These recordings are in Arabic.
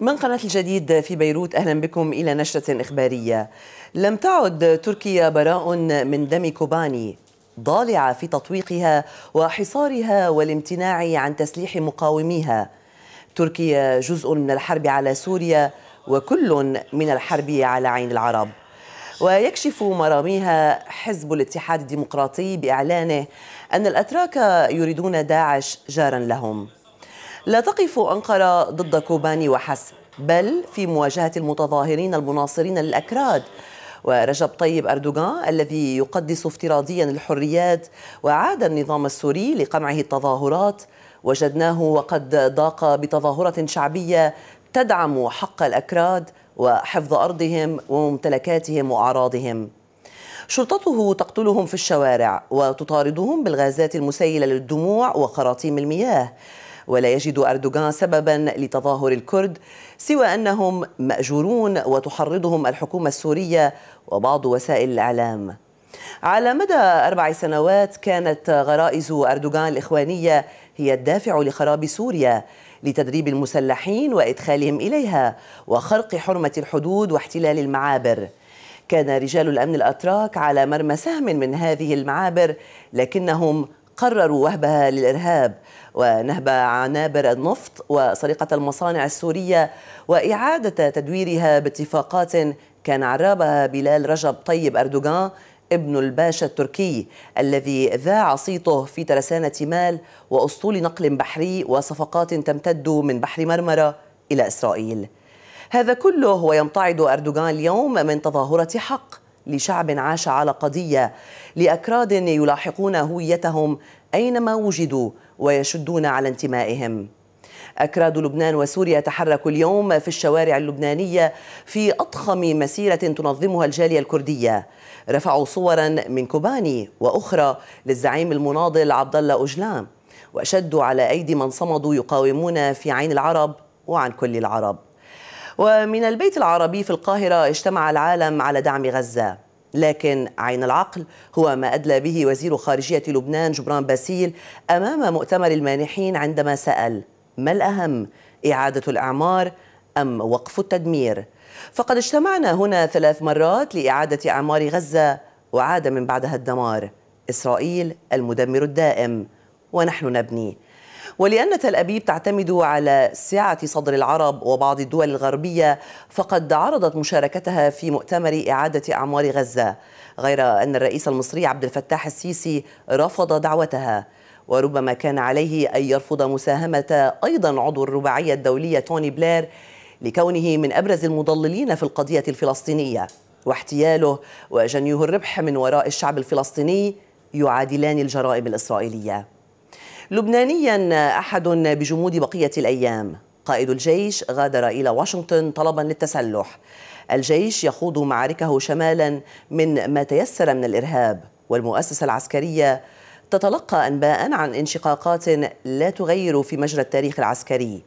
من قناة الجديد في بيروت أهلا بكم إلى نشرة إخبارية لم تعد تركيا براء من دم كوباني ضالعة في تطويقها وحصارها والامتناع عن تسليح مقاوميها تركيا جزء من الحرب على سوريا وكل من الحرب على عين العرب ويكشف مراميها حزب الاتحاد الديمقراطي بإعلانه أن الأتراك يريدون داعش جارا لهم لا تقف أنقرة ضد كوباني وحسب بل في مواجهة المتظاهرين المناصرين للأكراد ورجب طيب أردوغان الذي يقدس افتراضيا الحريات وعاد النظام السوري لقمعه التظاهرات وجدناه وقد ضاق بتظاهرة شعبية تدعم حق الأكراد وحفظ أرضهم وممتلكاتهم وأعراضهم شرطته تقتلهم في الشوارع وتطاردهم بالغازات المسيلة للدموع وخراطيم المياه ولا يجد أردوغان سببا لتظاهر الكرد سوى أنهم مأجورون وتحرضهم الحكومة السورية وبعض وسائل الإعلام على مدى أربع سنوات كانت غرائز أردوغان الإخوانية هي الدافع لخراب سوريا لتدريب المسلحين وإدخالهم إليها وخرق حرمة الحدود واحتلال المعابر كان رجال الأمن الأتراك على مرمى سهم من هذه المعابر لكنهم قرروا وهبها للإرهاب ونهب عنابر النفط وسرقة المصانع السورية وإعادة تدويرها باتفاقات كان عرابها بلال رجب طيب أردوغان ابن الباشا التركي الذي ذاع صيته في ترسانة مال وأسطول نقل بحري وصفقات تمتد من بحر مرمرة إلى إسرائيل هذا كله ويمتعض أردوغان اليوم من تظاهرة حق لشعب عاش على قضية لأكراد يلاحقون هويتهم أينما وجدوا ويشدون على انتمائهم أكراد لبنان وسوريا تحركوا اليوم في الشوارع اللبنانية في أضخم مسيرة تنظمها الجالية الكردية رفعوا صورا من كوباني وأخرى للزعيم المناضل عبد الله أجلام وشدوا على أيدي من صمدوا يقاومون في عين العرب وعن كل العرب ومن البيت العربي في القاهرة اجتمع العالم على دعم غزة لكن عين العقل هو ما أدلى به وزير خارجية لبنان جبران باسيل أمام مؤتمر المانحين عندما سأل ما الأهم إعادة الأعمار أم وقف التدمير فقد اجتمعنا هنا ثلاث مرات لإعادة أعمار غزة وعاد من بعدها الدمار إسرائيل المدمر الدائم ونحن نبني ولأن تل أبيب تعتمد على سعة صدر العرب وبعض الدول الغربية فقد عرضت مشاركتها في مؤتمر إعادة أعمار غزة غير أن الرئيس المصري عبد الفتاح السيسي رفض دعوتها وربما كان عليه أن يرفض مساهمة أيضا عضو الرباعية الدولية توني بلير لكونه من أبرز المضللين في القضية الفلسطينية واحتياله وجنيه الربح من وراء الشعب الفلسطيني يعادلان الجرائم الإسرائيلية لبنانيا أحد بجمود بقية الأيام قائد الجيش غادر إلى واشنطن طلبا للتسلح الجيش يخوض معاركه شمالا من ما تيسر من الإرهاب والمؤسسة العسكرية تتلقى أنباء عن انشقاقات لا تغير في مجرى التاريخ العسكري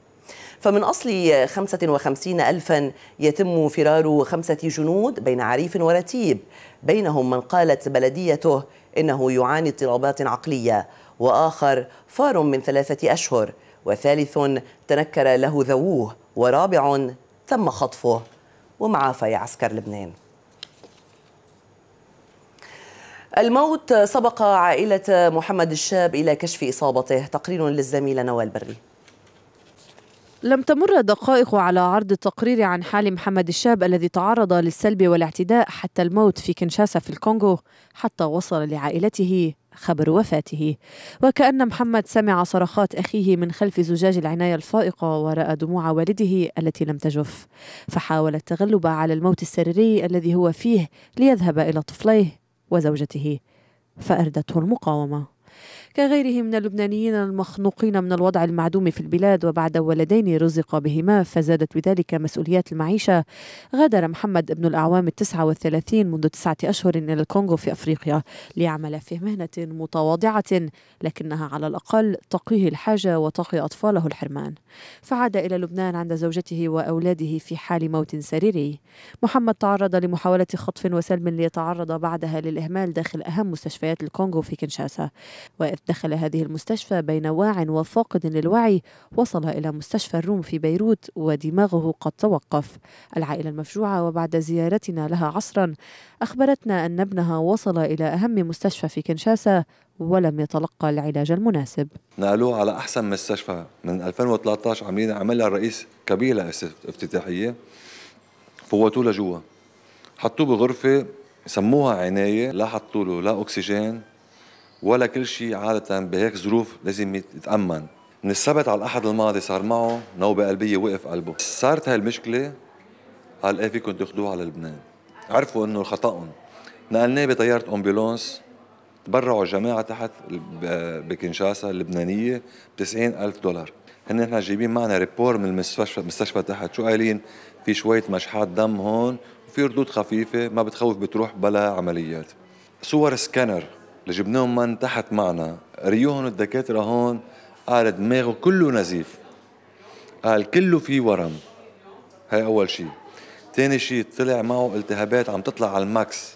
فمن أصل 55 ألفا يتم فرار خمسة جنود بين عريف ورتيب بينهم من قالت بلديته إنه يعاني اضطرابات عقلية وآخر فار من ثلاثة أشهر وثالث تنكر له ذووه ورابع تم خطفه ومعافى عسكر لبنان الموت سبق عائلة محمد الشاب إلى كشف إصابته تقرير للزميلة نوال بري لم تمر دقائق على عرض التقرير عن حال محمد الشاب الذي تعرض للسلب والاعتداء حتى الموت في كنشاسا في الكونغو حتى وصل لعائلته خبر وفاته وكأن محمد سمع صرخات أخيه من خلف زجاج العناية الفائقة ورأى دموع والده التي لم تجف فحاول التغلب على الموت السريري الذي هو فيه ليذهب إلى طفليه وزوجته فأردته المقاومة كغيره من اللبنانيين المخنوقين من الوضع المعدوم في البلاد وبعد ولدين رزق بهما فزادت بذلك مسؤوليات المعيشة غادر محمد ابن الأعوام التسعة والثلاثين منذ تسعة أشهر إلى الكونغو في أفريقيا ليعمل في مهنة متواضعة لكنها على الأقل تقيه الحاجة وتقي أطفاله الحرمان فعاد إلى لبنان عند زوجته وأولاده في حال موت سريري محمد تعرض لمحاولة خطف وسلب ليتعرض بعدها للإهمال داخل أهم مستشفيات الكونغو في كنشاسا وإذ دخل هذه المستشفى بين واع وفاقد للوعي وصل إلى مستشفى الروم في بيروت ودماغه قد توقف العائلة المفجوعة وبعد زيارتنا لها عصرا أخبرتنا أن ابنها وصل إلى أهم مستشفى في كنشاسة ولم يتلقى العلاج المناسب نقلوه على أحسن مستشفى من 2013 عاملين عملها الرئيس كبيرة افتتاحية فوتوه لجوا حطوه بغرفة سموها عناية لا حطوا له لا أكسجين ولا كل شيء عادة بهيك ظروف لازم يتأمن من السبت على الأحد الماضي صار معه نوبة قلبية وقف قلبه صارت هاي المشكلة قال ايه فيكم تاخذوها على لبنان عرفوا انه خطأهم نقلناه بطيارة امبيلونس تبرعوا جماعة تحت بكنشاسا اللبنانية ب ألف دولار هن نحن جايبين معنا ريبور من المستشفى المستشفى تحت شو قايلين في شوية مشحات دم هون وفي ردود خفيفة ما بتخوف بتروح بلا عمليات صور سكانر اللي جبناهم من تحت معنا ريوهم الدكاتره هون قال دماغه كله نزيف قال كله في ورم هاي اول شيء ثاني شيء طلع معه التهابات عم تطلع على الماكس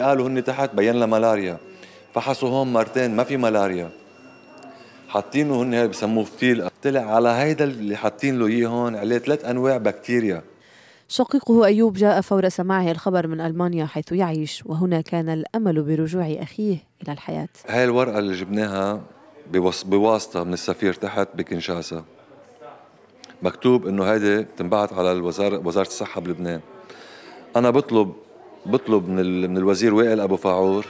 قالوا هن تحت بين لها ملاريا فحصوا هون مرتين ما في ملاريا حاطينه هن بسموه فتيل طلع على هيدا اللي حاطين له اياه هون عليه ثلاث انواع بكتيريا شقيقه أيوب جاء فور سماعه الخبر من ألمانيا حيث يعيش وهنا كان الأمل برجوع أخيه إلى الحياة هاي الورقة اللي جبناها بواسطة من السفير تحت بكنشاسا مكتوب انه هيدي تنبعت على الوزارة وزارة الصحة بلبنان انا بطلب بطلب من من الوزير وائل ابو فاعور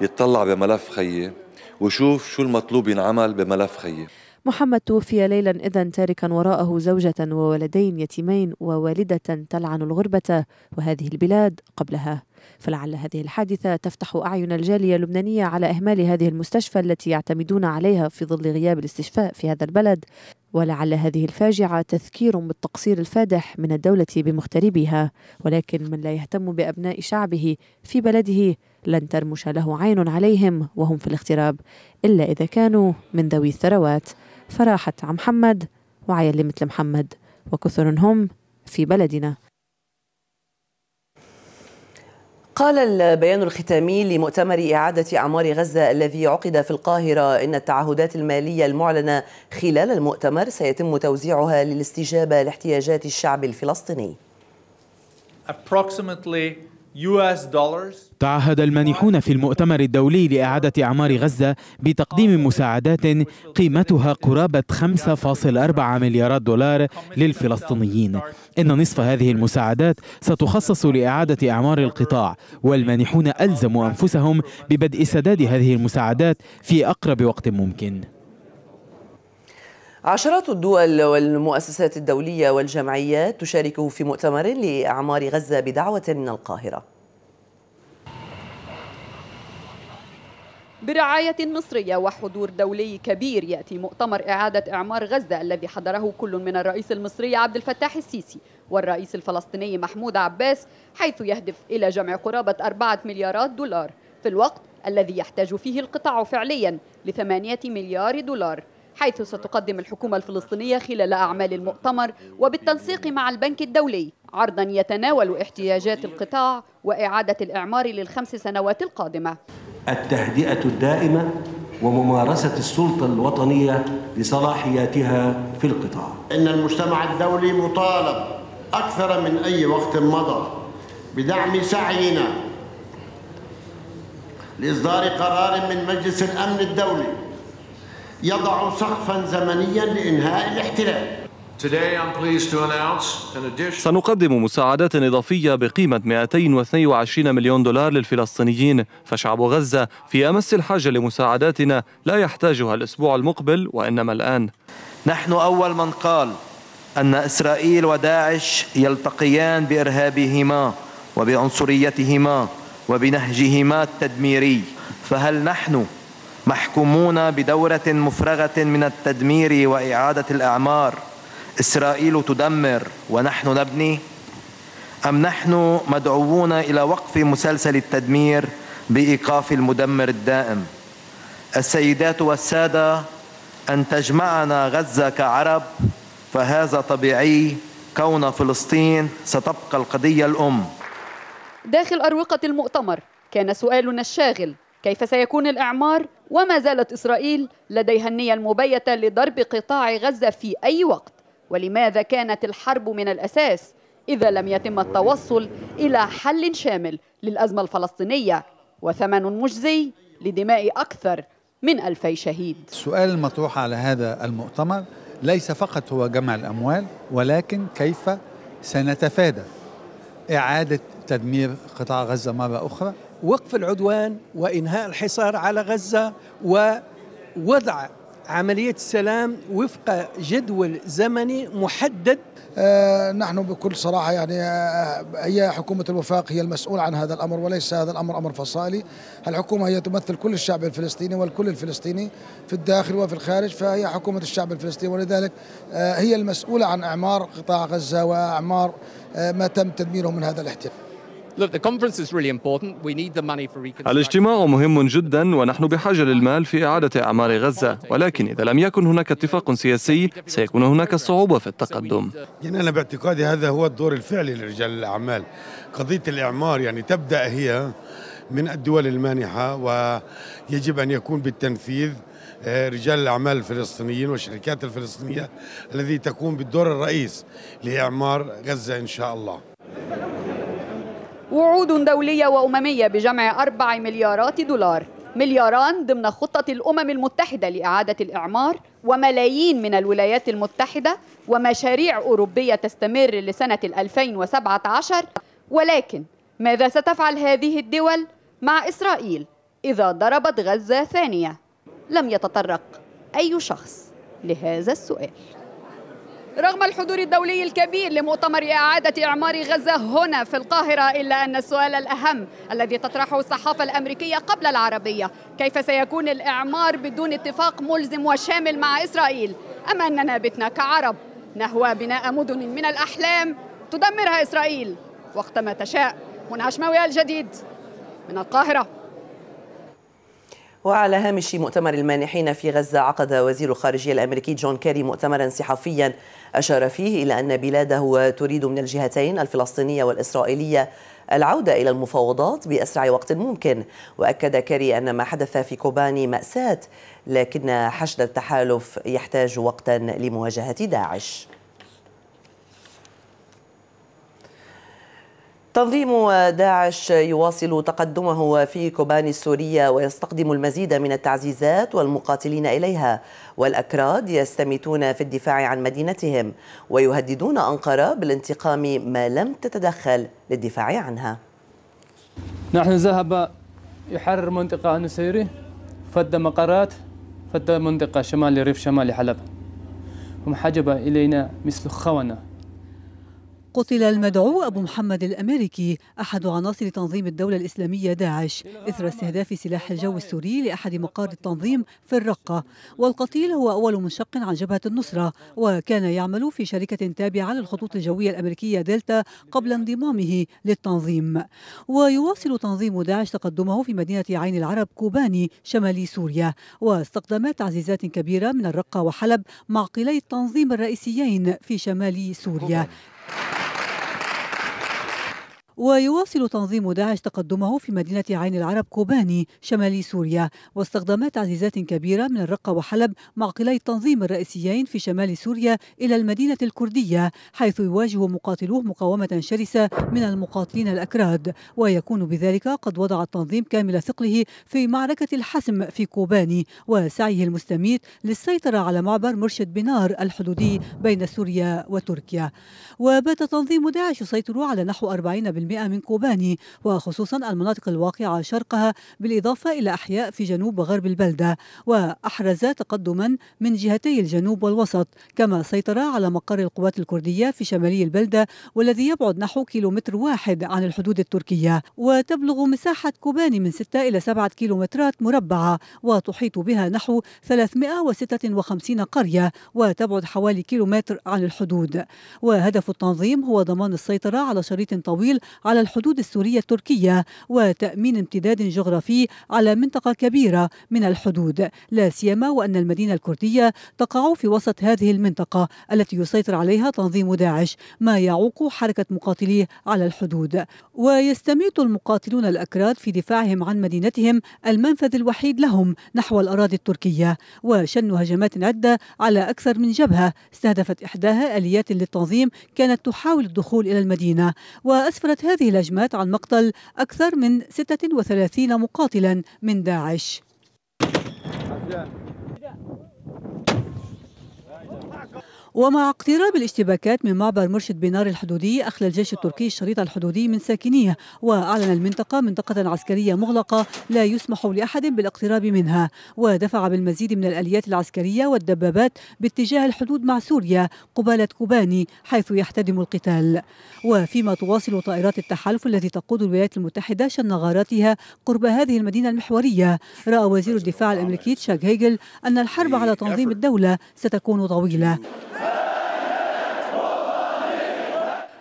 يتطلع بملف خيي وشوف شو المطلوب ينعمل بملف خيي محمد توفي ليلا إذا تاركا وراءه زوجة وولدين يتيمين ووالدة تلعن الغربة وهذه البلاد قبلها فلعل هذه الحادثة تفتح أعين الجالية اللبنانية على إهمال هذه المستشفى التي يعتمدون عليها في ظل غياب الاستشفاء في هذا البلد ولعل هذه الفاجعة تذكير بالتقصير الفادح من الدولة بمغتربيها ولكن من لا يهتم بأبناء شعبه في بلده لن ترمش له عين عليهم وهم في الاغتراب إلا إذا كانوا من ذوي الثروات فراحت عم محمد وعيلي مثل محمد وكثر هم في بلدنا قال البيان الختامي لمؤتمر إعادة أعمار غزة الذي عقد في القاهرة إن التعهدات المالية المعلنة خلال المؤتمر سيتم توزيعها للاستجابة لاحتياجات الشعب الفلسطيني. Approximately تعهد المانحون في المؤتمر الدولي لإعادة أعمار غزة بتقديم مساعدات قيمتها قرابة 5.4 مليارات دولار للفلسطينيين إن نصف هذه المساعدات ستخصص لإعادة أعمار القطاع والمانحون ألزموا أنفسهم ببدء سداد هذه المساعدات في أقرب وقت ممكن عشرات الدول والمؤسسات الدولية والجمعيات تشارك في مؤتمر لأعمار غزة بدعوة من القاهرة برعاية مصرية وحضور دولي كبير يأتي مؤتمر إعادة إعمار غزة الذي حضره كل من الرئيس المصري عبد الفتاح السيسي والرئيس الفلسطيني محمود عباس حيث يهدف إلى جمع قرابة أربعة مليارات دولار في الوقت الذي يحتاج فيه القطاع فعليا لثمانية مليار دولار حيث ستقدم الحكومة الفلسطينية خلال أعمال المؤتمر وبالتنسيق مع البنك الدولي عرضا يتناول احتياجات القطاع وإعادة الإعمار للخمس سنوات القادمة التهدئة الدائمة وممارسة السلطة الوطنية لصلاحياتها في القطاع إن المجتمع الدولي مطالب أكثر من أي وقت مضى بدعم سعينا لإصدار قرار من مجلس الأمن الدولي يضع سقفا زمنيا لإنهاء الاحتلال سنقدم مساعدات إضافية بقيمة 222 مليون دولار للفلسطينيين فشعب غزة في أمس الحاجة لمساعداتنا لا يحتاجها الأسبوع المقبل وإنما الآن نحن أول من قال أن إسرائيل وداعش يلتقيان بإرهابهما وبعنصريتهما وبنهجهما التدميري فهل نحن محكومون بدورة مفرغة من التدمير وإعادة الأعمار إسرائيل تدمر ونحن نبني أم نحن مدعوون إلى وقف مسلسل التدمير بإيقاف المدمر الدائم السيدات والسادة أن تجمعنا غزة كعرب فهذا طبيعي كون فلسطين ستبقى القضية الأم داخل أروقة المؤتمر كان سؤالنا الشاغل كيف سيكون الإعمار وما زالت إسرائيل لديها النية المبيتة لضرب قطاع غزة في أي وقت ولماذا كانت الحرب من الأساس إذا لم يتم التوصل إلى حل شامل للأزمة الفلسطينية وثمن مجزي لدماء أكثر من ألفي شهيد السؤال المطروح على هذا المؤتمر ليس فقط هو جمع الأموال ولكن كيف سنتفادى إعادة تدمير قطاع غزة مرة أخرى وقف العدوان وإنهاء الحصار على غزة ووضع عملية السلام وفق جدول زمني محدد آه نحن بكل صراحة يعني آه, آه، هي حكومة الوفاق هي المسؤولة عن هذا الأمر وليس هذا الأمر أمر فصائلي الحكومة هي تمثل كل الشعب الفلسطيني والكل الفلسطيني في الداخل وفي الخارج فهي حكومة الشعب الفلسطيني ولذلك آه هي المسؤولة عن إعمار قطاع غزة وإعمار آه، ما تم تدميره من هذا الاحتلال الاجتماع مهم جدا ونحن بحاجة للمال في إعادة أعمار غزة ولكن إذا لم يكن هناك اتفاق سياسي سيكون هناك صعوبة في التقدم يعني أنا باعتقادي هذا هو الدور الفعلي لرجال الأعمال قضية الإعمار يعني تبدأ هي من الدول المانحة ويجب أن يكون بالتنفيذ آه، رجال الأعمال الفلسطينيين والشركات الفلسطينية الذي تقوم بالدور الرئيس لإعمار غزة إن شاء الله وعود دولية وأممية بجمع أربع مليارات دولار ملياران ضمن خطة الأمم المتحدة لإعادة الإعمار وملايين من الولايات المتحدة ومشاريع أوروبية تستمر لسنة 2017 ولكن ماذا ستفعل هذه الدول مع إسرائيل إذا ضربت غزة ثانية؟ لم يتطرق أي شخص لهذا السؤال رغم الحضور الدولي الكبير لمؤتمر إعادة إعمار غزة هنا في القاهرة إلا أن السؤال الأهم الذي تطرحه الصحافة الأمريكية قبل العربية كيف سيكون الإعمار بدون اتفاق ملزم وشامل مع إسرائيل أم أننا بتنا كعرب نهوى بناء مدن من الأحلام تدمرها إسرائيل وقتما تشاء منى عشماوي الجديد من القاهرة وعلى هامش مؤتمر المانحين في غزة عقد وزير الخارجية الأمريكي جون كيري مؤتمرا صحفيا أشار فيه إلى أن بلاده تريد من الجهتين الفلسطينية والإسرائيلية العودة إلى المفاوضات بأسرع وقت ممكن وأكد كيري أن ما حدث في كوباني مأساة لكن حشد التحالف يحتاج وقتا لمواجهة داعش تنظيم داعش يواصل تقدمه في كوباني السورية ويستقدم المزيد من التعزيزات والمقاتلين إليها والأكراد يستميتون في الدفاع عن مدينتهم ويهددون أنقرة بالانتقام ما لم تتدخل للدفاع عنها نحن ذهب يحرر منطقة نسيري فد مقرات فد منطقة شمال ريف شمال حلب هم حجب إلينا مثل خونة قتل المدعو أبو محمد الأمريكي أحد عناصر تنظيم الدولة الإسلامية داعش إثر استهداف سلاح الجو السوري لأحد مقار التنظيم في الرقة والقتيل هو أول منشق عن جبهة النصرة وكان يعمل في شركة تابعة للخطوط الجوية الأمريكية دلتا قبل انضمامه للتنظيم ويواصل تنظيم داعش تقدمه في مدينة عين العرب كوباني شمال سوريا واستقدم تعزيزات كبيرة من الرقة وحلب معقلي التنظيم الرئيسيين في شمال سوريا ويواصل تنظيم داعش تقدمه في مدينة عين العرب كوباني شمال سوريا واستخدام تعزيزات كبيرة من الرقة وحلب معقلي التنظيم الرئيسيين في شمال سوريا إلى المدينة الكردية حيث يواجه مقاتلوه مقاومة شرسة من المقاتلين الأكراد ويكون بذلك قد وضع التنظيم كامل ثقله في معركة الحسم في كوباني وسعيه المستميت للسيطرة على معبر مرشد بنار الحدودي بين سوريا وتركيا وبات تنظيم داعش يسيطر على نحو 40 من كوباني وخصوصا المناطق الواقعة شرقها بالإضافة إلى أحياء في جنوب وغرب البلدة وأحرز تقدما من جهتي الجنوب والوسط كما سيطر على مقر القوات الكردية في شمالي البلدة والذي يبعد نحو كيلومتر واحد عن الحدود التركية وتبلغ مساحة كوباني من 6 إلى 7 كيلومترات مربعة وتحيط بها نحو 356 قرية وتبعد حوالي كيلومتر عن الحدود وهدف التنظيم هو ضمان السيطرة على شريط طويل على الحدود السورية التركية وتأمين امتداد جغرافي على منطقة كبيرة من الحدود لا سيما وأن المدينة الكردية تقع في وسط هذه المنطقة التي يسيطر عليها تنظيم داعش ما يعوق حركة مقاتليه على الحدود ويستميت المقاتلون الأكراد في دفاعهم عن مدينتهم المنفذ الوحيد لهم نحو الأراضي التركية وشنوا هجمات عدة على أكثر من جبهة استهدفت إحداها آليات للتنظيم كانت تحاول الدخول إلى المدينة وأسفرت هذه الهجمات عن مقتل أكثر من 36 مقاتلا من داعش ومع اقتراب الاشتباكات من معبر مرشد بنار الحدودي أخلى الجيش التركي الشريط الحدودي من ساكنيه وأعلن المنطقة منطقة عسكرية مغلقة لا يسمح لأحد بالاقتراب منها ودفع بالمزيد من الأليات العسكرية والدبابات باتجاه الحدود مع سوريا قبالة كوباني حيث يحتدم القتال وفيما تواصل طائرات التحالف التي تقود الولايات المتحدة شن غاراتها قرب هذه المدينة المحورية رأى وزير الدفاع الأمريكي تشاك هيجل أن الحرب على تنظيم الدولة ستكون طويلة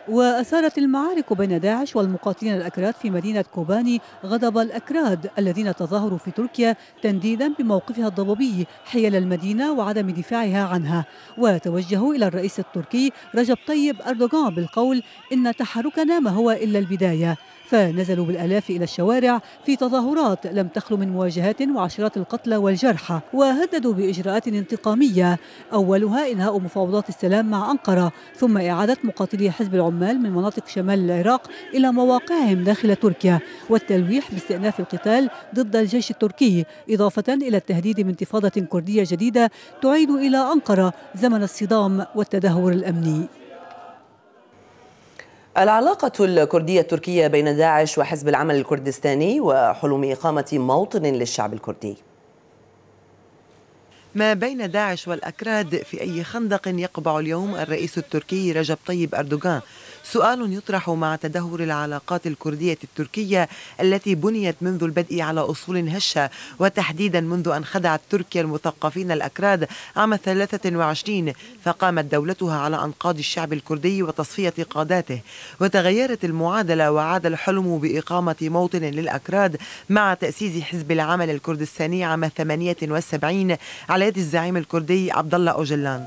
وأثارت المعارك بين داعش والمقاتلين الأكراد في مدينة كوباني غضب الأكراد الذين تظاهروا في تركيا تنديدا بموقفها الضبابي حيال المدينة وعدم دفاعها عنها وتوجهوا إلى الرئيس التركي رجب طيب أردوغان بالقول إن تحركنا ما هو إلا البداية فنزلوا بالآلاف إلى الشوارع في تظاهرات لم تخلو من مواجهات وعشرات القتلى والجرحى وهددوا بإجراءات انتقامية أولها إنهاء مفاوضات السلام مع أنقرة ثم إعادة مقاتلي حزب العمال من مناطق شمال العراق إلى مواقعهم داخل تركيا والتلويح باستئناف القتال ضد الجيش التركي إضافة إلى التهديد بانتفاضة كردية جديدة تعيد إلى أنقرة زمن الصدام والتدهور الأمني العلاقة الكردية التركية بين داعش وحزب العمل الكردستاني وحلم إقامة موطن للشعب الكردي ما بين داعش والأكراد في أي خندق يقبع اليوم الرئيس التركي رجب طيب أردوغان سؤال يطرح مع تدهور العلاقات الكردية التركية التي بنيت منذ البدء على أصول هشة وتحديدا منذ أن خدعت تركيا المثقفين الأكراد عام 23 فقامت دولتها على أنقاض الشعب الكردي وتصفية قاداته وتغيرت المعادلة وعاد الحلم بإقامة موطن للأكراد مع تأسيس حزب العمل الكردستاني عام 78 على يد الزعيم الكردي عبد الله أوجلان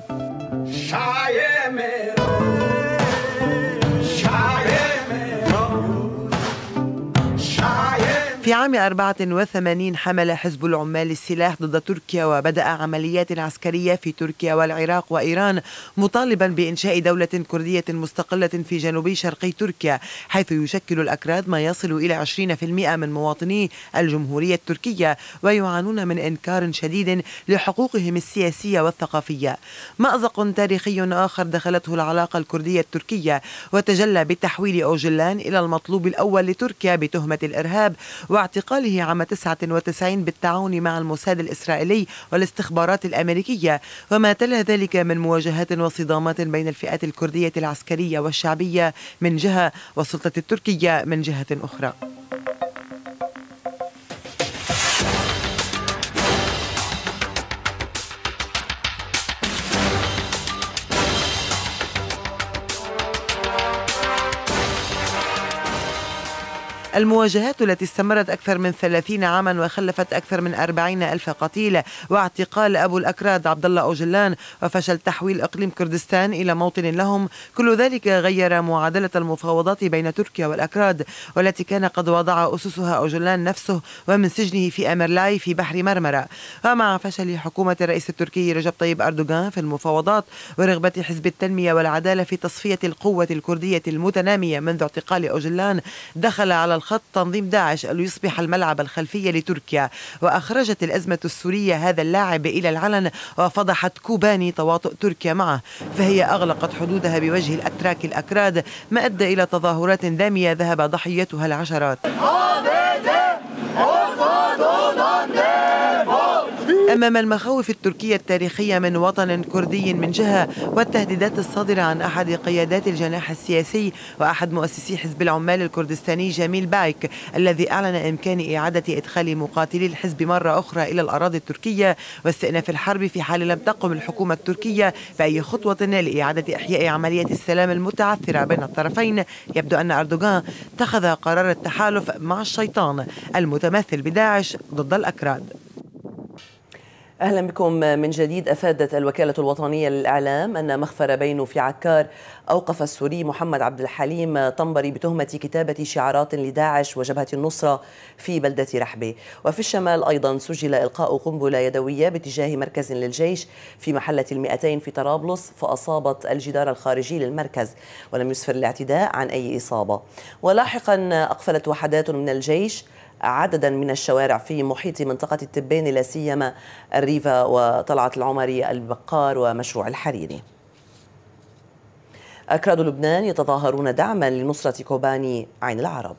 في عام 84 حمل حزب العمال السلاح ضد تركيا وبدأ عمليات عسكرية في تركيا والعراق وإيران مطالبا بإنشاء دولة كردية مستقلة في جنوب شرقي تركيا حيث يشكل الأكراد ما يصل إلى 20% من مواطني الجمهورية التركية ويعانون من إنكار شديد لحقوقهم السياسية والثقافية مأزق تاريخي آخر دخلته العلاقة الكردية التركية وتجلى بتحويل أوجلان إلى المطلوب الأول لتركيا بتهمة الإرهاب واعتقاله عام 99 بالتعاون مع الموساد الإسرائيلي والاستخبارات الأمريكية وما تلا ذلك من مواجهات وصدامات بين الفئات الكردية العسكرية والشعبية من جهة والسلطة التركية من جهة أخرى المواجهات التي استمرت أكثر من 30 عاما وخلفت أكثر من أربعين ألف قتيل واعتقال أبو الأكراد عبد الله أوجلان وفشل تحويل إقليم كردستان إلى موطن لهم كل ذلك غير معادلة المفاوضات بين تركيا والأكراد والتي كان قد وضع أسسها أوجلان نفسه ومن سجنه في أمرلاي في بحر مرمرة ومع فشل حكومة الرئيس التركي رجب طيب أردوغان في المفاوضات ورغبة حزب التنمية والعدالة في تصفية القوة الكردية المتنامية منذ اعتقال أوجلان دخل على خط تنظيم داعش ليصبح الملعب الخلفي لتركيا وأخرجت الأزمة السورية هذا اللاعب إلى العلن وفضحت كوباني تواطؤ تركيا معه فهي أغلقت حدودها بوجه الأتراك الأكراد ما أدى إلى تظاهرات دامية ذهب ضحيتها العشرات أمام المخاوف التركية التاريخية من وطن كردي من جهة والتهديدات الصادرة عن أحد قيادات الجناح السياسي وأحد مؤسسي حزب العمال الكردستاني جميل بايك الذي أعلن إمكان إعادة إدخال مقاتلي الحزب مرة أخرى إلى الأراضي التركية واستئناف الحرب في حال لم تقم الحكومة التركية بأي خطوة لإعادة إحياء عملية السلام المتعثرة بين الطرفين يبدو أن أردوغان اتخذ قرار التحالف مع الشيطان المتمثل بداعش ضد الأكراد اهلا بكم من جديد افادت الوكاله الوطنيه للاعلام ان مخفر بينه في عكار اوقف السوري محمد عبد الحليم طنبري بتهمه كتابه شعارات لداعش وجبهه النصره في بلده رحبه وفي الشمال ايضا سجل القاء قنبله يدويه باتجاه مركز للجيش في محله المئتين في طرابلس فاصابت الجدار الخارجي للمركز ولم يسفر الاعتداء عن اي اصابه ولاحقا اقفلت وحدات من الجيش عددا من الشوارع في محيط منطقة التبين لا سيما الريفة وطلعة العمري البقار ومشروع الحريري أكراد لبنان يتظاهرون دعما لنصرة كوباني عين العرب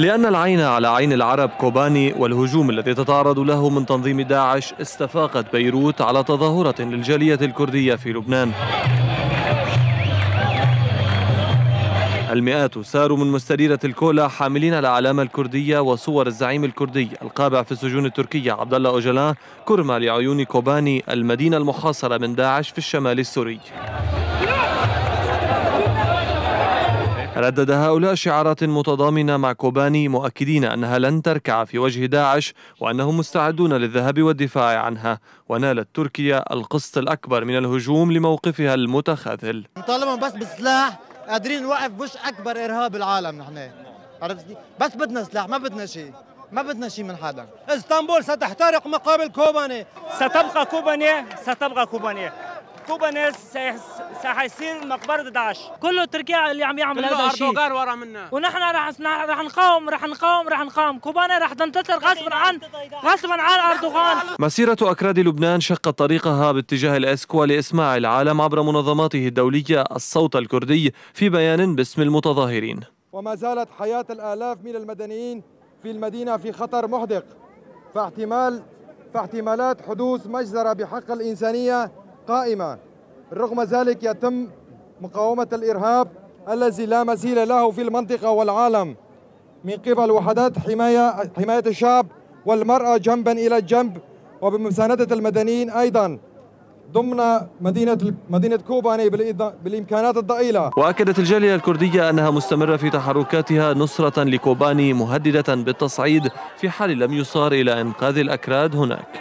لأن العين على عين العرب كوباني والهجوم الذي تتعرض له من تنظيم داعش استفاقت بيروت على تظاهرة للجالية الكردية في لبنان المئات ساروا من مستديرة الكولا حاملين الأعلام الكردية وصور الزعيم الكردي القابع في السجون التركية عبد الله أوجلان كرمى لعيون كوباني المدينة المحاصرة من داعش في الشمال السوري ردد هؤلاء شعارات متضامنة مع كوباني مؤكدين أنها لن تركع في وجه داعش وأنهم مستعدون للذهاب والدفاع عنها ونالت تركيا القسط الأكبر من الهجوم لموقفها المتخاذل طالما بس بالسلاح قادرين نوقف بوش اكبر ارهاب العالم نحن عرفتني بس بدنا سلاح ما بدنا شيء ما بدنا شيء من حدا اسطنبول ستحترق مقابل كوباني ستبقى كوباني ستبقى كوباني كوبانيس سيصير مقبره داعش كله تركيا اللي عم يعمل هذا الشيء اردوغان ورا منا ونحن رح رح نقاوم رح نقاوم رح نقاوم كوبانا رح تنتصر غصبا عن غصبا عن اردوغان مسيره اكراد لبنان شقت طريقها باتجاه الاسكوا لاسماع العالم عبر منظماته الدوليه الصوت الكردي في بيان باسم المتظاهرين وما زالت حياه الالاف من المدنيين في المدينه في خطر محدق فاحتمال فاحتمالات حدوث مجزره بحق الانسانيه قائمة رغم ذلك يتم مقاومة الإرهاب الذي لا مثيل له في المنطقة والعالم من قبل وحدات حماية حماية الشعب والمرأة جنبا إلى جنب وبمساندة المدنيين أيضا ضمن مدينة مدينة كوباني يعني بالإمكانات الضئيلة وأكدت الجالية الكردية أنها مستمرة في تحركاتها نصرة لكوباني مهددة بالتصعيد في حال لم يصار إلى إنقاذ الأكراد هناك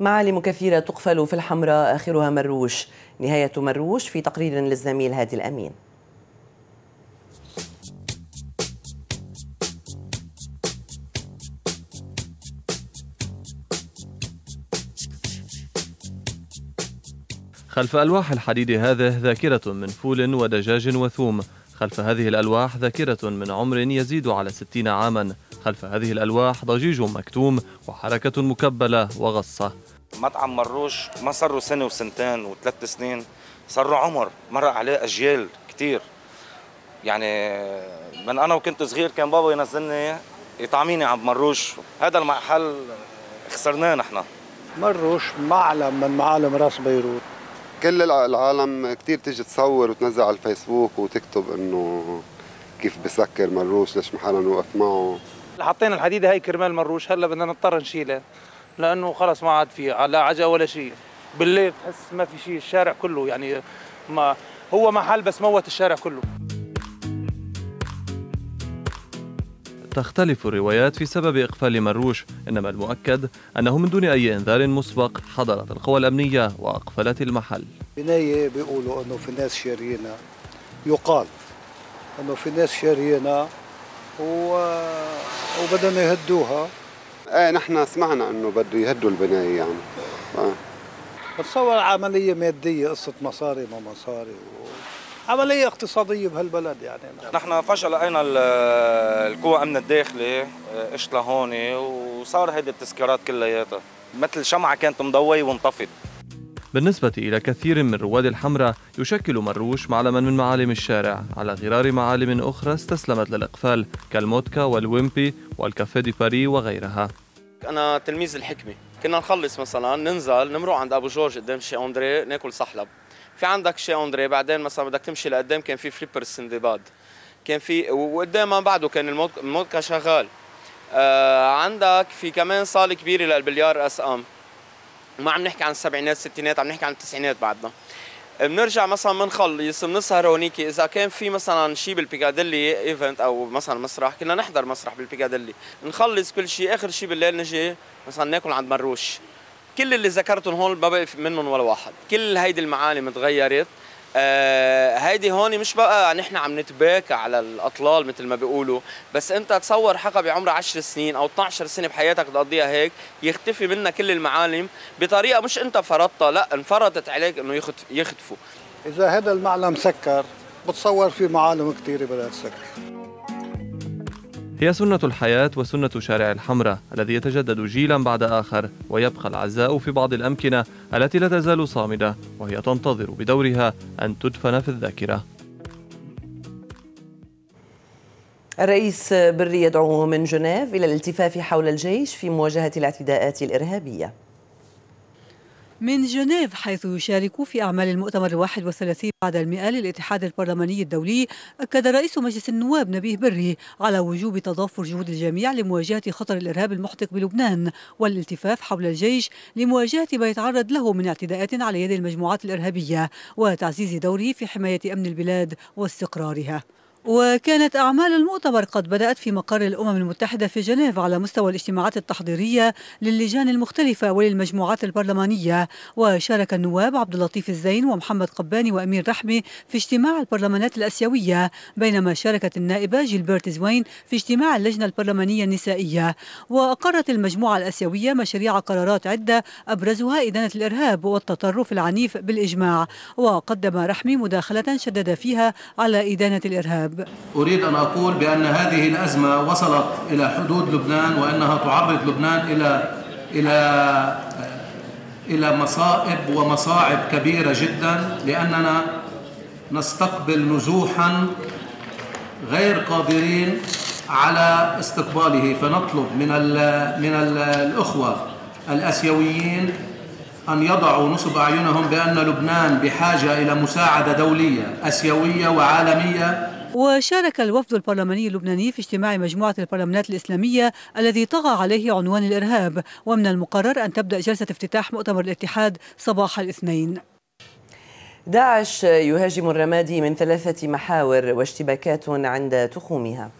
معالم كثيرة تقفل في الحمراء آخرها مروش نهاية مروش في تقرير للزميل هادي الأمين خلف ألواح الحديد هذه ذاكرة من فول ودجاج وثوم خلف هذه الألواح ذاكرة من عمر يزيد على ستين عاما خلف هذه الألواح ضجيج مكتوم وحركة مكبلة وغصة مطعم مروش ما صاروا سنة وسنتين وثلاث سنين صاروا عمر مر عليه أجيال كتير يعني من أنا وكنت صغير كان بابا ينزلني يطعميني عند مروش هذا المحل خسرناه نحن مروش معلم من معالم راس بيروت كل العالم كثير تيجي تصور وتنزل على الفيسبوك وتكتب انه كيف بسكر مروش ليش ما حدا نوقف معه حطينا الحديده هاي كرمال مروش هلا بدنا نضطر نشيلها لانه خلص ما عاد في لا عجا ولا شيء بالليل تحس ما في شيء الشارع كله يعني ما هو محل بس موت الشارع كله تختلف الروايات في سبب إقفال مروش إنما المؤكد أنه من دون أي إنذار مسبق حضرت القوى الأمنية وأقفلت المحل بناية بيقولوا أنه في ناس شارينا يقال أنه في ناس شارينا و... وبدهم يهدوها ايه نحن سمعنا انه بده يهدوا البنايه يعني آه. بتصور عمليه ماديه قصه مصاري ما مصاري و... عملية اقتصادية بهالبلد يعني نحن فجأة لقينا القوى أمن الداخلي اشت آه، لهون وصار هيدي التذكيرات كلياتها مثل شمعة كانت مضوية وانطفت بالنسبة إلى كثير من رواد الحمراء يشكل مروش معلما من معالم الشارع على غرار معالم أخرى استسلمت للإقفال كالموتكا والويمبي والكافيه دي باري وغيرها أنا تلميذ الحكمة كنا نخلص مثلا ننزل نمرق عند أبو جورج قدام شي أندري ناكل صحلب في عندك شي اندري بعدين مثلا بدك تمشي لقدام كان في فليبر السندباد كان في وقدام بعده كان المودكا شغال آه عندك في كمان صاله كبيره للبليار اس ام ما عم نحكي عن السبعينات الستينات عم نحكي عن التسعينات بعدنا بنرجع مثلا بنخلص بنسهر هونيك اذا كان في مثلا شيء بالبيكاديلي ايفنت او مثلا مسرح كنا نحضر مسرح بالبيكاديلي نخلص كل شيء اخر شيء بالليل نجي مثلا ناكل عند مروش كل اللي ذكرتهم هون ما بقى منهم ولا واحد كل هيدي المعالم تغيرت آه هيدي هون مش بقى نحن عم نتباكى على الاطلال مثل ما بيقولوا بس انت تصور حقا عمرها 10 سنين او 12 سنه بحياتك تقضيها هيك يختفي منها كل المعالم بطريقه مش انت فرضتها لا انفرضت عليك انه يخطف يختفوا اذا هذا المعلم سكر بتصور في معالم كثيره بدها تسكر هي سنة الحياة وسنة شارع الحمراء الذي يتجدد جيلا بعد آخر ويبقى العزاء في بعض الأمكنة التي لا تزال صامدة وهي تنتظر بدورها أن تدفن في الذاكرة الرئيس بري يدعو من جنيف إلى الالتفاف حول الجيش في مواجهة الاعتداءات الإرهابية من جنيف حيث يشارك في أعمال المؤتمر الواحد والثلاثين بعد المئة للاتحاد البرلماني الدولي أكد رئيس مجلس النواب نبيه بري على وجوب تضافر جهود الجميع لمواجهة خطر الإرهاب المحتق بلبنان والالتفاف حول الجيش لمواجهة ما يتعرض له من اعتداءات على يد المجموعات الإرهابية وتعزيز دوره في حماية أمن البلاد واستقرارها وكانت أعمال المؤتمر قد بدأت في مقر الأمم المتحدة في جنيف على مستوى الاجتماعات التحضيرية للجان المختلفة وللمجموعات البرلمانية وشارك النواب عبد اللطيف الزين ومحمد قباني وأمير رحمي في اجتماع البرلمانات الأسيوية بينما شاركت النائبة جيلبرت زوين في اجتماع اللجنة البرلمانية النسائية وأقرت المجموعة الأسيوية مشاريع قرارات عدة أبرزها إدانة الإرهاب والتطرف العنيف بالإجماع وقدم رحمي مداخلة شدد فيها على إدانة الإرهاب أريد أن أقول بأن هذه الأزمة وصلت إلى حدود لبنان وأنها تعرض لبنان إلى إلى إلى مصائب ومصاعب كبيرة جدا لأننا نستقبل نزوحا غير قادرين على استقباله فنطلب من الـ من الـ الأخوة الأسيويين أن يضعوا نصب أعينهم بأن لبنان بحاجة إلى مساعدة دولية أسيوية وعالمية وشارك الوفد البرلماني اللبناني في اجتماع مجموعة البرلمانات الإسلامية الذي طغى عليه عنوان الإرهاب ومن المقرر أن تبدأ جلسة افتتاح مؤتمر الاتحاد صباح الاثنين داعش يهاجم الرمادي من ثلاثة محاور واشتباكات عند تخومها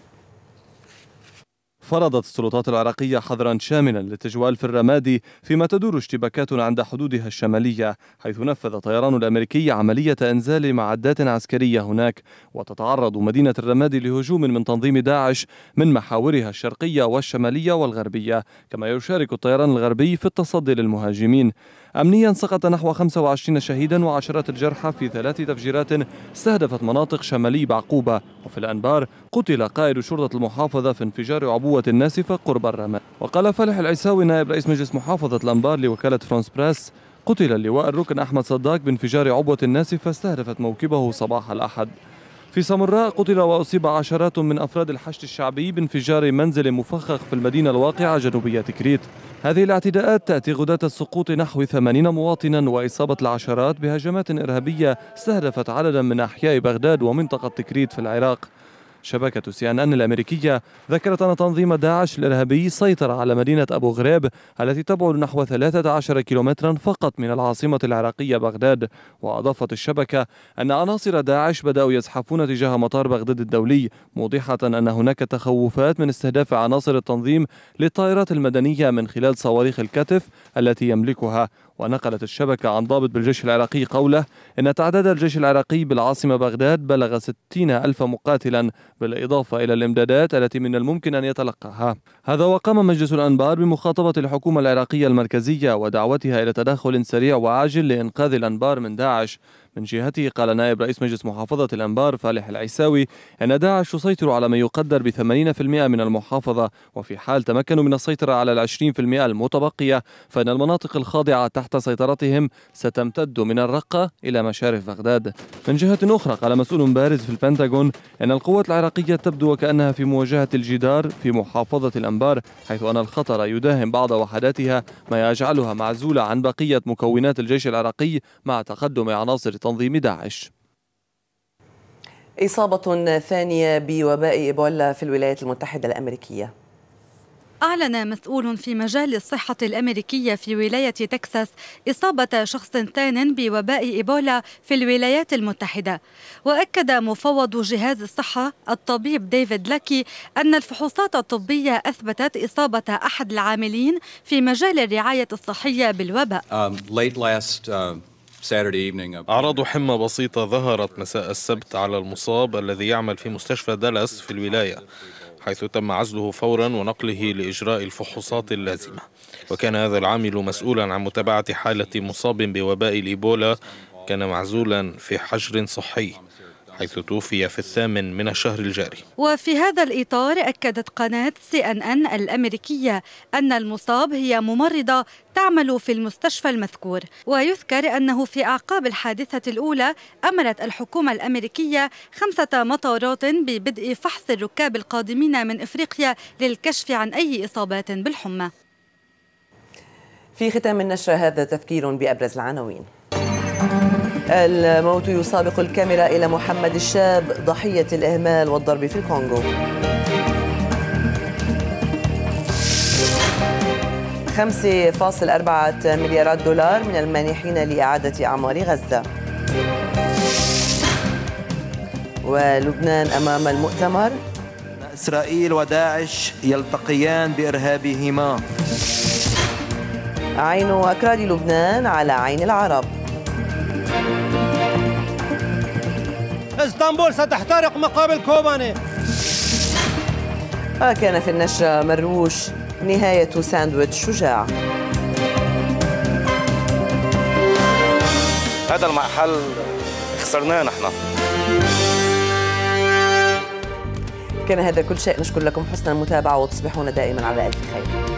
فرضت السلطات العراقية حظرا شاملا للتجوال في الرمادي فيما تدور اشتباكات عند حدودها الشمالية حيث نفذ الطيران الأمريكي عملية إنزال معدات عسكرية هناك وتتعرض مدينة الرمادي لهجوم من تنظيم داعش من محاورها الشرقية والشمالية والغربية كما يشارك الطيران الغربي في التصدي للمهاجمين أمنيا سقط نحو 25 شهيدا وعشرات الجرحى في ثلاث تفجيرات استهدفت مناطق شمالي بعقوبة وفي الأنبار قتل قائد شرطة المحافظة في انفجار عبوة ناسفة قرب الرمى وقال فالح العيساوي نائب رئيس مجلس محافظة الأنبار لوكالة فرانس براس قتل اللواء الركن أحمد صداك بانفجار عبوة ناسفة استهدفت موكبه صباح الأحد في سمراء قتل وأصيب عشرات من أفراد الحشد الشعبي بانفجار منزل مفخخ في المدينة الواقعة جنوبية كريت هذه الاعتداءات تأتي غداة السقوط نحو 80 مواطنا وإصابة العشرات بهجمات إرهابية استهدفت عددا من أحياء بغداد ومنطقة تكريت في العراق شبكة سي ان ان الأمريكية ذكرت أن تنظيم داعش الإرهابي سيطر على مدينة أبو غريب التي تبعد نحو 13 كيلومترا فقط من العاصمة العراقية بغداد وأضافت الشبكة أن عناصر داعش بدأوا يزحفون تجاه مطار بغداد الدولي موضحة أن هناك تخوفات من استهداف عناصر التنظيم للطائرات المدنية من خلال صواريخ الكتف التي يملكها ونقلت الشبكة عن ضابط بالجيش العراقي قوله إن تعداد الجيش العراقي بالعاصمة بغداد بلغ 60 ألف مقاتلا بالإضافة إلى الإمدادات التي من الممكن أن يتلقاها هذا وقام مجلس الأنبار بمخاطبة الحكومة العراقية المركزية ودعوتها إلى تدخل سريع وعاجل لإنقاذ الأنبار من داعش من جهته قال نائب رئيس مجلس محافظة الأنبار فالح العيساوي أن داعش تسيطر على ما يقدر ب 80% من المحافظة وفي حال تمكنوا من السيطرة على ال 20% المتبقية فإن المناطق الخاضعة تحت سيطرتهم ستمتد من الرقة إلى مشارف بغداد من جهة أخرى قال مسؤول بارز في البنتاغون أن القوات العراقية تبدو وكأنها في مواجهة الجدار في محافظة الأنبار حيث أن الخطر يداهم بعض وحداتها ما يجعلها معزولة عن بقية مكونات الجيش العراقي مع تقدم عناصر تنظيم داعش إصابة ثانية بوباء إيبولا في الولايات المتحدة الأمريكية أعلن مسؤول في مجال الصحة الأمريكية في ولاية تكساس إصابة شخص ثان بوباء إيبولا في الولايات المتحدة وأكد مفوض جهاز الصحة الطبيب ديفيد لاكي أن الفحوصات الطبية أثبتت إصابة أحد العاملين في مجال الرعاية الصحية بالوباء um, late last, uh... أعراض حمى بسيطة ظهرت مساء السبت على المصاب الذي يعمل في مستشفى دالاس في الولاية حيث تم عزله فورا ونقله لإجراء الفحوصات اللازمة وكان هذا العامل مسؤولا عن متابعة حالة مصاب بوباء الإيبولا كان معزولا في حجر صحي حيث توفي في الثامن من الشهر الجاري وفي هذا الإطار أكدت قناة سي أن أن الأمريكية أن المصاب هي ممرضة تعمل في المستشفى المذكور ويذكر أنه في أعقاب الحادثة الأولى أمرت الحكومة الأمريكية خمسة مطارات ببدء فحص الركاب القادمين من إفريقيا للكشف عن أي إصابات بالحمى في ختام النشرة هذا تذكير بأبرز العناوين الموت يسابق الكاميرا إلى محمد الشاب ضحية الإهمال والضرب في الكونغو خمسة فاصل أربعة مليارات دولار من المانحين لإعادة أعمار غزة ولبنان أمام المؤتمر إسرائيل وداعش يلتقيان بإرهابهما عين أكراد لبنان على عين العرب اسطنبول ستحترق مقابل كوباني وكان في النشرة مروش نهاية ساندويتش شجاع هذا المحل خسرناه نحن كان هذا كل شيء نشكر لكم حسن المتابعة وتصبحون دائما على ألف خير